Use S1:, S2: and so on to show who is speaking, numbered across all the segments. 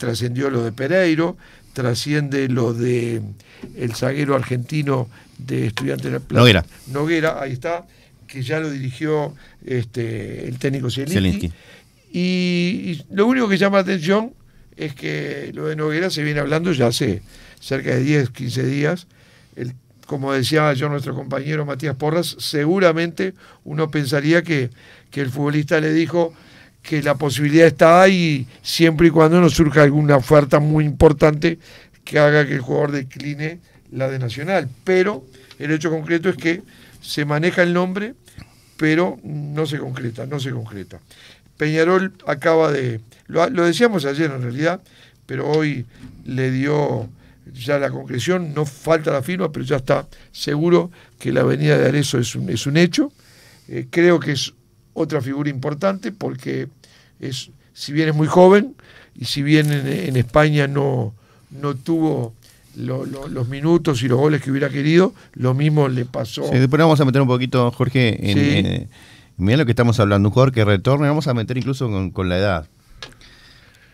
S1: trascendió lo de Pereiro, trasciende lo de el zaguero argentino de Estudiantes de la Noguera. Noguera, ahí está, que ya lo dirigió este, el técnico Zielinski. Y, lo único que llama atención es que lo de Noguera se viene hablando ya hace cerca de 10, 15 días. como decía yo nuestro compañero Matías Porras, seguramente uno pensaría que, que el futbolista le dijo que la posibilidad está ahí siempre y cuando nos surja alguna oferta muy importante que haga que el jugador decline la de Nacional. Pero el hecho concreto es que se maneja el nombre, pero no se concreta, no se concreta. Peñarol acaba de, lo, decíamos ayer en realidad, pero hoy le dio ya la concreción, no falta la firma, pero ya está seguro que la avenida de Arezzo es un, es un hecho. Eh, creo que es otra figura importante porque es, si bien es muy joven y si bien en, España no, tuvo los minutos y los goles que hubiera querido, lo mismo le pasó.
S2: después vamos a meter un poquito, Jorge, en, eh, lo que estamos hablando, Jorge jugador retorno. vamos a meter incluso con, la edad.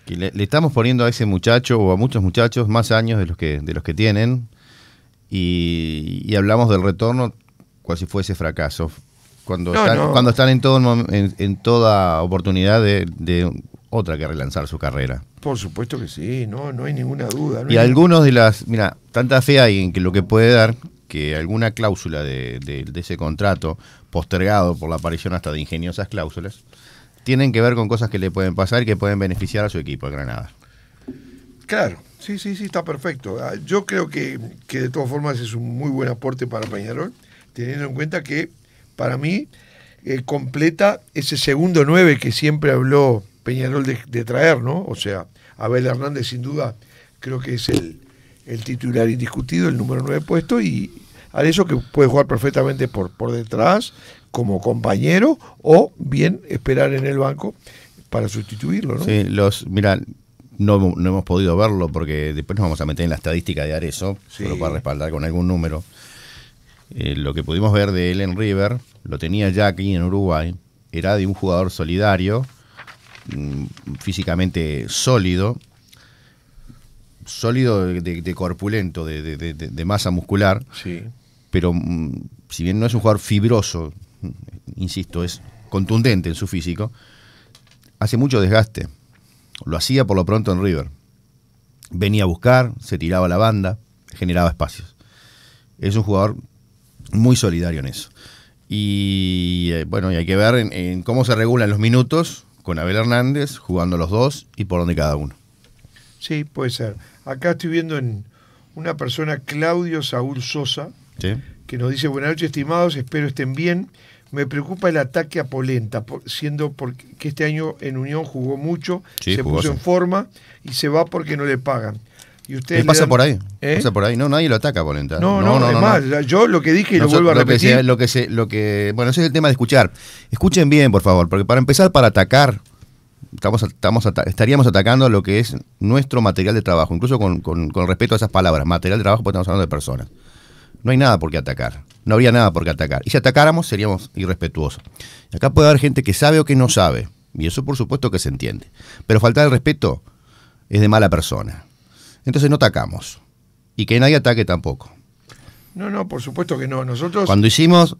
S2: le, estamos poniendo a ese muchacho o a muchos muchachos más años de los que, de los que tienen y, y hablamos del retorno cual si fuese fracaso cuando, están, en, en, toda oportunidad de, otra que relanzar su carrera.
S1: Por supuesto que sí, no, no hay ninguna duda. y algunos
S2: de las, mira, tanta fe hay en que lo que puede dar que alguna cláusula de, ese contrato, postergado por la aparición hasta de ingeniosas cláusulas, tienen que ver con cosas que le pueden pasar y que pueden beneficiar a su equipo, de Granada.
S1: Claro, sí, sí, sí, está perfecto. Ah, yo creo que, que de todas formas es un muy buen aporte para Peñarol, teniendo en cuenta que para mí, eh, completa ese segundo nueve que siempre habló Peñarol de, traer, ¿no? O sea, Abel Hernández sin duda creo que es el, titular indiscutido, el número 9 puesto y eso que puede jugar perfectamente por, por detrás como compañero o bien esperar en el banco para sustituirlo, ¿no? Sí,
S2: los, mira, no, hemos podido verlo porque después nos vamos a meter en la estadística de Arezo, pero para respaldar con algún número. Eh, lo que pudimos ver de él en River, lo tenía ya aquí en Uruguay, era de un jugador solidario, mm, físicamente sólido, sólido de, corpulento, de, masa muscular, pero mm, si bien no es un jugador fibroso, insisto, es contundente en su físico, hace mucho desgaste. Lo hacía por lo pronto en River. Venía a buscar, se tiraba la banda, generaba espacios. Es un jugador muy solidario en eso. Y eh, bueno, y hay que ver en, cómo se regulan los minutos con Abel Hernández jugando los dos y por dónde cada uno.
S1: Sí, puede ser. Acá estoy viendo en una persona, Claudio Saúl Sosa, que nos dice, buenas noches estimados, espero estén bien. Me preocupa el ataque a Polenta, siendo porque este año en Unión jugó mucho, se puso en forma y se va porque no le pagan. Y usted eh, pasa por ahí. ¿Eh? Pasa
S2: por ahí. No, nadie lo ataca, Polenta. No, no, no. no,
S1: yo lo que dije lo vuelvo a repetir.
S2: que, se, lo que bueno, ese es el tema de escuchar. Escuchen bien, por favor, porque para empezar, para atacar, estamos, estamos estaríamos atacando lo que es nuestro material de trabajo, incluso con, con, respeto a esas palabras, material de trabajo, porque estamos hablando de personas. No hay nada por qué atacar. No habría nada por qué atacar. Y si atacáramos, seríamos irrespetuosos. acá puede haber gente que sabe o que no sabe. Y eso, por supuesto, que se entiende. Pero faltar el respeto es de mala persona. Entonces no atacamos. Y que nadie ataque tampoco.
S1: No, no, por supuesto que no. Nosotros. Cuando
S2: hicimos,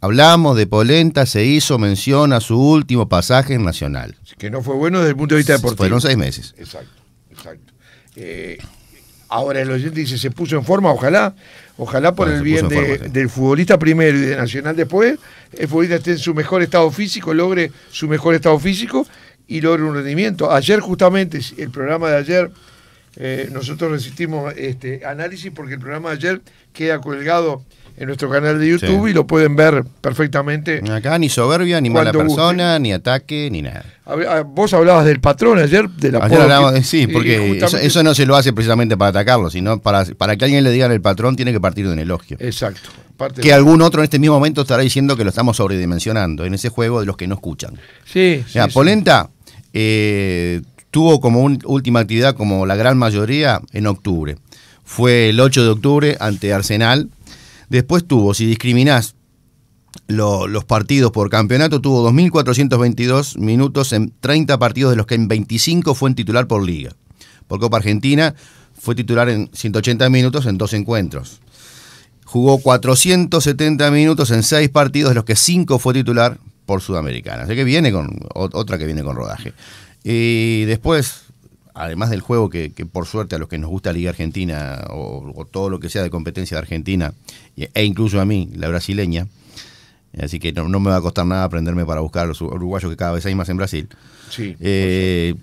S2: hablamos de Polenta, se hizo mención a su último pasaje en Nacional. Que no fue bueno desde el punto de vista deportivo. Fueron seis meses.
S1: Exacto, exacto. Eh, ahora el oyente dice, ¿se puso en forma? Ojalá. Ojalá por el bien del futbolista primero y de Nacional después, el futbolista esté en su mejor estado físico, logre su mejor estado físico y logre un rendimiento. Ayer justamente, el programa de ayer eh, nosotros resistimos este análisis porque el programa de ayer
S2: queda colgado en nuestro
S1: canal de YouTube y lo pueden ver perfectamente. Acá ni soberbia, ni mala persona,
S2: ni ataque, ni nada. Ah, vos hablabas del patrón ayer, de la ayer Sí, porque eso, no se lo hace precisamente para atacarlo, sino para, para que alguien le diga el patrón tiene que partir de un elogio. Exacto. que algún otro en este mismo momento estará diciendo que lo estamos sobredimensionando en ese juego de los que no escuchan. Sí, Mira, Polenta, Eh, tuvo como última actividad, como la gran mayoría, en octubre. Fue el 8 de octubre ante Arsenal. Después tuvo, si discriminás los partidos por campeonato, tuvo 2.422 minutos en 30 partidos, de los que en 25 fue en titular por liga. Por Copa Argentina fue titular en 180 minutos en dos encuentros. Jugó 470 minutos en 6 partidos, de los que 5 fue titular por Sudamericana. Así que viene con otra que viene con rodaje. Y después, además del juego que, por suerte a los que nos gusta la Liga Argentina o, todo lo que sea de competencia de Argentina, e incluso a mí, la brasileña, así que no, me va a costar nada aprenderme para buscar a los uruguayos que cada vez hay más en Brasil. Eh,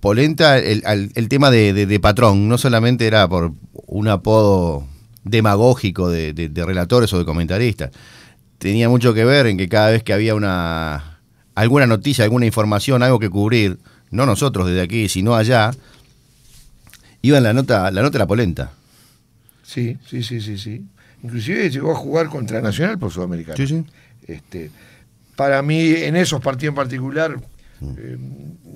S2: polenta, el, tema de, patrón, no solamente era por un apodo demagógico de, de relatores o de comentaristas, tenía mucho que ver en que cada vez que había una alguna noticia, alguna información, algo que cubrir, no nosotros desde aquí, sino allá, iba en la nota, la nota de la polenta.
S1: Sí, sí, sí, sí, sí. Inclusive llegó a jugar contra Nacional por Sudamericana. Sí, sí. Este, para mí, en esos partidos en particular, mm. eh,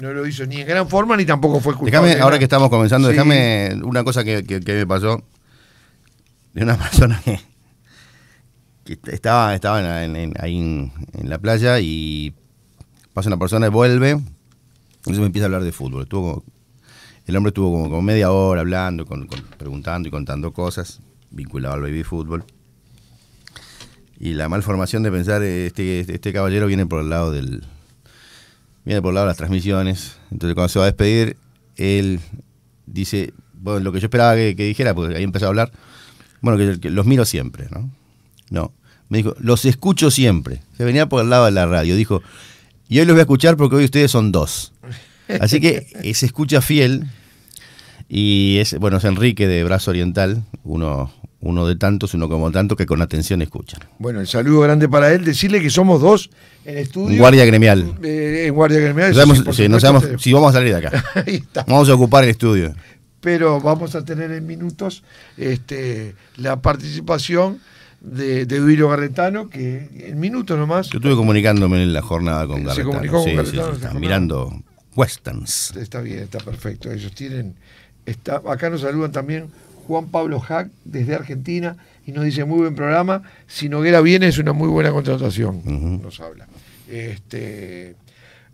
S1: no lo hizo ni en gran forma ni tampoco fue culpable. Déjame, ahora que estamos comenzando, déjame
S2: una cosa que, me pasó de una persona que, estaba, estaba ahí en, la playa y pasa una persona y vuelve entonces me empieza a hablar de fútbol. Estuvo el hombre estuvo como, como media hora hablando, con, preguntando y contando cosas Vinculado al baby fútbol. Y la malformación de pensar, este, este, este, caballero viene por el lado del. Viene por el lado de las transmisiones. Entonces cuando se va a despedir, él dice, bueno, lo que yo esperaba que, dijera, porque ahí empezó a hablar, bueno, que, los miro siempre, ¿no? No, me dijo, los escucho siempre. Se venía por el lado de la radio, dijo, y hoy los voy a escuchar porque hoy ustedes son dos. Así que eh, se escucha fiel. Y es, bueno, es Enrique de Brazo Oriental, uno, uno de tantos, uno como tanto, que con atención escuchan.
S1: Bueno, el saludo grande para él, decirle que somos dos en estudio. Guardia gremial. Eh,
S2: en guardia gremial. si vamos a salir de acá. Vamos a ocupar el estudio.
S1: Pero vamos a tener en minutos este, la participación de, de Garretano, que en minutos nomás.
S2: Yo estuve comunicándome en la jornada con Garretano. mirando westerns.
S1: Está bien, está perfecto. Ellos tienen. Está, acá nos saludan también Juan Pablo Hack desde Argentina y nos dice muy buen programa. Si Noguera viene es una muy buena contratación, nos habla. Este,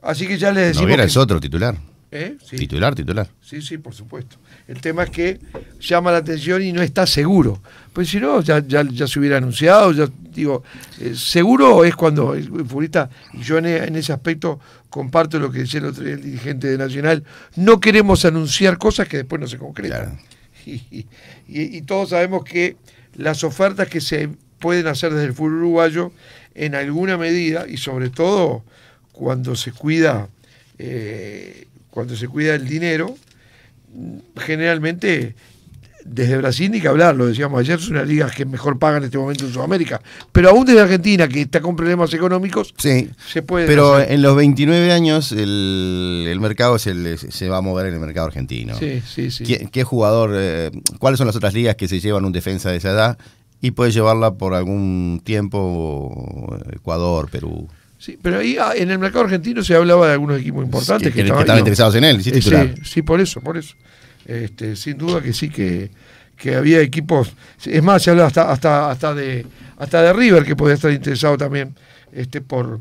S1: así que ya les decimos. Noguera es otro titular. ¿Eh? Titular, titular. Sí, sí, por supuesto. El tema es que llama la atención y no está seguro. Pues si no, ya, se hubiera anunciado, digo, eh, seguro es cuando el, futbolista, yo e, en, ese aspecto comparto lo que decía el dirigente de Nacional, no queremos anunciar cosas que después no se concretan. Y, todos sabemos que las ofertas que se pueden hacer desde el fútbol uruguayo, en alguna medida, y sobre todo cuando se cuida eh, cuando se cuida el dinero, generalmente desde Brasil ni que hablar, lo decíamos ayer, son las ligas que mejor pagan en este momento en Sudamérica. Pero aún desde Argentina, que está con problemas económicos, sí, se puede. Pero
S2: en los 29 años el, mercado se, va a mover en el mercado argentino. Sí, sí, sí. ¿Qué, jugador, eh, cuáles son las otras ligas que se llevan un defensa de esa edad? Y puede llevarla por algún tiempo eh, Ecuador, Perú. Sí, pero ahí
S1: ah, en el mercado argentino se hablaba de algunos equipos importantes que, estaban, interesados en él. Sí, sí, por eso, por eso. Este, sin duda que sí que, había equipos. Es más, se hablaba hasta, hasta, hasta, de, hasta de River que podía estar interesado también este, por,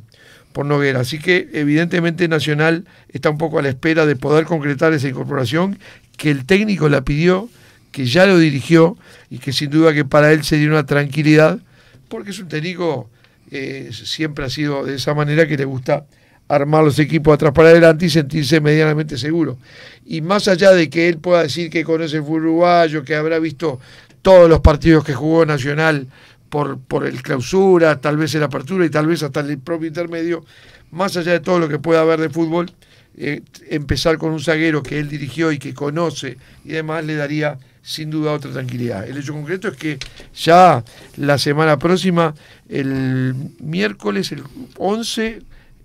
S1: por Noguera. Así que evidentemente Nacional está un poco a la espera de poder concretar esa incorporación que el técnico la pidió, que ya lo dirigió y que sin duda que para él sería una tranquilidad porque es un técnico siempre ha sido de esa manera que le gusta armar los equipos atrás para adelante y sentirse medianamente seguro. Y más allá de que él pueda decir que conoce el fútbol uruguayo, que habrá visto todos los partidos que jugó Nacional por, por el clausura, tal vez el apertura y tal vez hasta el propio intermedio, más allá de todo lo que pueda haber de fútbol, eh, empezar con un zaguero que él dirigió y que conoce y demás le daría sin duda otra tranquilidad. El hecho concreto es que ya la semana próxima, el miércoles, el 11,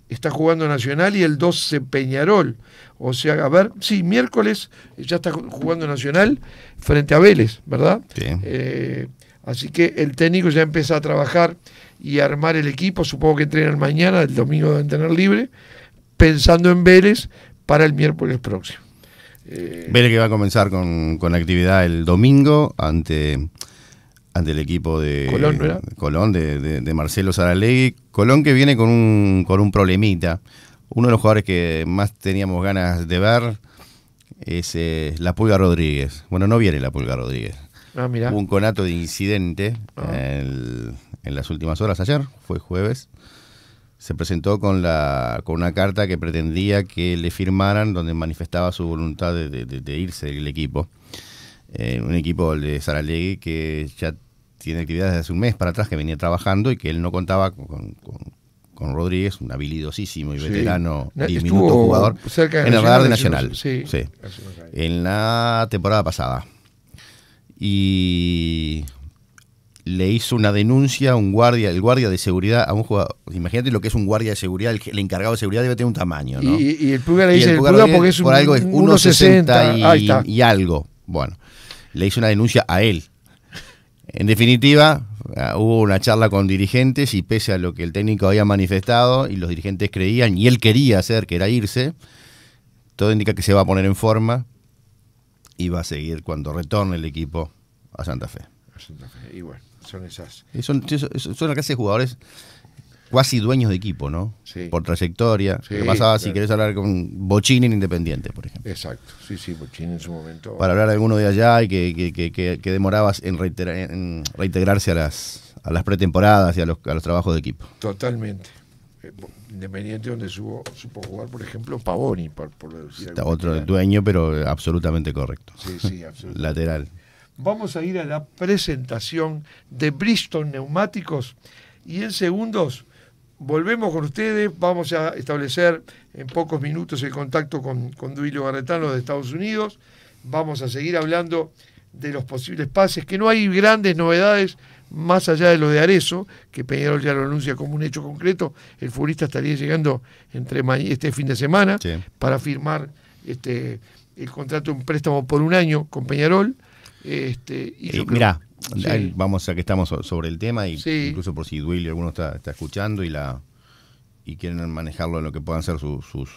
S1: está jugando Nacional y el 12 Peñarol. O sea, a ver, sí, miércoles ya está jugando Nacional frente a Vélez, ¿verdad? Sí. Eh, así que el técnico ya empieza a trabajar y armar el equipo. Supongo que entrenan mañana, el domingo deben tener libre, pensando en Vélez para el miércoles próximo.
S2: Vele eh, que va a comenzar con, actividad el domingo ante, ante el equipo de Colón, de, Marcelo Saralegui. Colón que viene con un, con un problemita. Uno de los jugadores que más teníamos ganas de ver es eh, La Pulga Rodríguez. Bueno, no viene La Pulga Rodríguez. Ah, Hubo un conato de incidente ah. en las últimas horas ayer, fue jueves se presentó con, la, con una carta que pretendía que le firmaran donde manifestaba su voluntad de, de, irse del equipo. Eh, un equipo de Saralegui que ya tiene actividades desde hace un mes para atrás que venía trabajando y que él no contaba con, Rodríguez, un habilidosísimo y veterano veterano diminuto jugador, en el radar de Nacional. Sí. En la temporada pasada. Y le hizo una denuncia a un guardia, el guardia de seguridad, a un jugador. Imagínate lo que es un guardia de seguridad, el, encargado de seguridad debe tener un tamaño, ¿no? Y, el jugador le dice, el, porque es un, por algo 1,60 y, y, algo. Bueno, le hizo una denuncia a él. En definitiva, ah, hubo una charla con dirigentes y pese a lo que el técnico había manifestado y los dirigentes creían y él quería hacer, que era irse, todo indica que se va a poner en forma y va a seguir cuando retorne el equipo a Santa Fe. A Santa Fe, y bueno son esas. son, son clase de jugadores Casi dueños de equipo, ¿no? Por trayectoria. ¿Qué pasaba si querés hablar con Bochini en Independiente, por
S1: ejemplo? Exacto, sí, sí, Bochini en su momento.
S2: Para hablar de alguno de allá y que, demorabas en, reintegrarse a las, a las pretemporadas y a los, a los trabajos de equipo. Totalmente.
S1: Eh, Independiente donde subo, supo jugar, por ejemplo, Pavoni, por, Otro
S2: dueño, pero absolutamente correcto. Sí, sí, absolutamente. Lateral
S1: vamos a ir a la presentación de Bristol Neumáticos y en segundos volvemos con ustedes, vamos a establecer en pocos minutos el contacto con, con Duilio Garretano de Estados Unidos, vamos a seguir hablando de los posibles pases, que no hay grandes novedades más allá de lo de Arezo, que Peñarol ya lo anuncia como un hecho concreto, el futbolista estaría llegando entre este fin de semana para firmar este, el contrato, un préstamo por un año con Peñarol. Este, y eh, mira,
S2: vamos a que estamos sobre el tema, y incluso por si Duilio alguno está, escuchando y la y quieren manejarlo en lo que puedan ser sus, sus,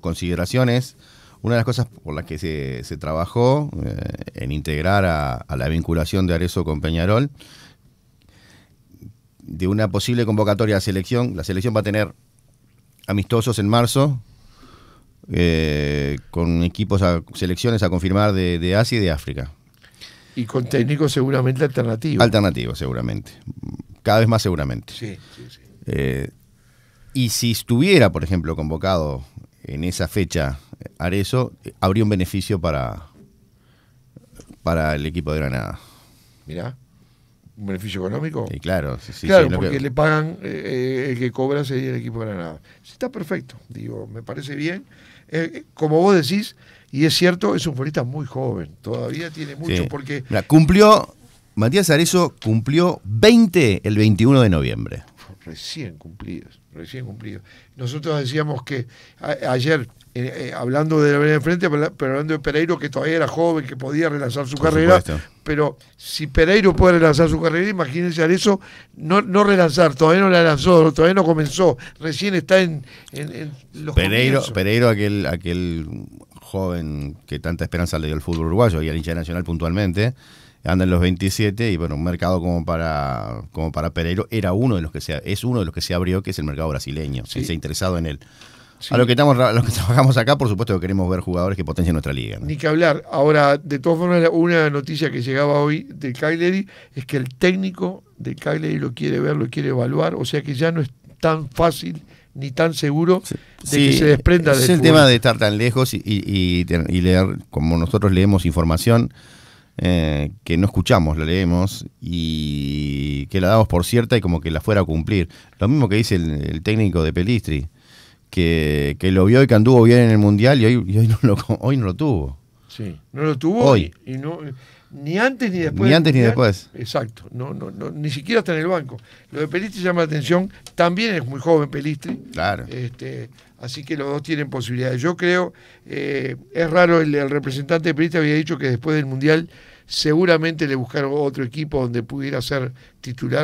S2: consideraciones. Una de las cosas por las que se, trabajó eh, en integrar a, la vinculación de Arezo con Peñarol, de una posible convocatoria a selección, la selección va a tener amistosos en marzo, eh, con equipos, a, selecciones a confirmar de, Asia y de África. Y con técnicos seguramente alternativos. Alternativos, seguramente. Cada vez más seguramente. Sí, eh, y si estuviera, por ejemplo, convocado en esa fecha eso eh, habría un beneficio para, para el equipo de Granada. Mirá un beneficio económico. Y claro, claro, porque
S1: le pagan eh, eh, el que cobra sería el equipo de Granada. Está perfecto, digo, me parece bien. Eh, como vos decís, y es cierto, es
S2: un futbolista muy joven,
S1: todavía tiene mucho porque...
S2: cumplió, Matías Arezo cumplió 20 el 21 de noviembre recién cumplidos,
S1: recién cumplidos. Nosotros decíamos que ayer, eh, eh, hablando de la frente pero hablando de Pereiro, que todavía era joven, que podía relanzar su carrera, pero si Pereiro puede relanzar su carrera, imagínense eso, no, no relanzar, todavía no la lanzó, todavía no comenzó, recién está en, en, los Pereiro,
S2: Pereiro aquel, aquel joven que tanta esperanza le dio al fútbol uruguayo y al hincha nacional puntualmente, anda en los 27 y bueno, un mercado como para como para Pereiro era uno de los que se es uno de los que se abrió que es el mercado brasileño, se ha interesado en él. A lo que estamos a que trabajamos acá, por supuesto que queremos ver jugadores que potencien nuestra liga.
S1: Ni que hablar. Ahora, de todas formas, una noticia que llegaba hoy de Cagliari es que el técnico de Cagliari lo quiere ver, lo quiere evaluar, o sea que ya no es tan fácil ni tan seguro de que se desprenda de Es el tema de
S2: estar tan lejos y, y leer, como nosotros leemos información, eh, que no escuchamos, la leemos y que la damos por cierta y como que la fuera a cumplir. Lo mismo que dice el, técnico de Pelistri, que, lo vio y que anduvo bien en el Mundial y hoy, no, lo, tuvo.
S1: Sí, no lo tuvo hoy. ni antes ni después. Ni antes ni después. Exacto, no, no, no, ni siquiera está en el banco. Lo de Pelistri llama la atención, también es muy joven Pelistri. Claro. Este, Así que los dos tienen posibilidades. Yo creo, eh, es raro, el, representante representante periodista había dicho que después del Mundial seguramente le buscaron otro equipo donde pudiera ser titular.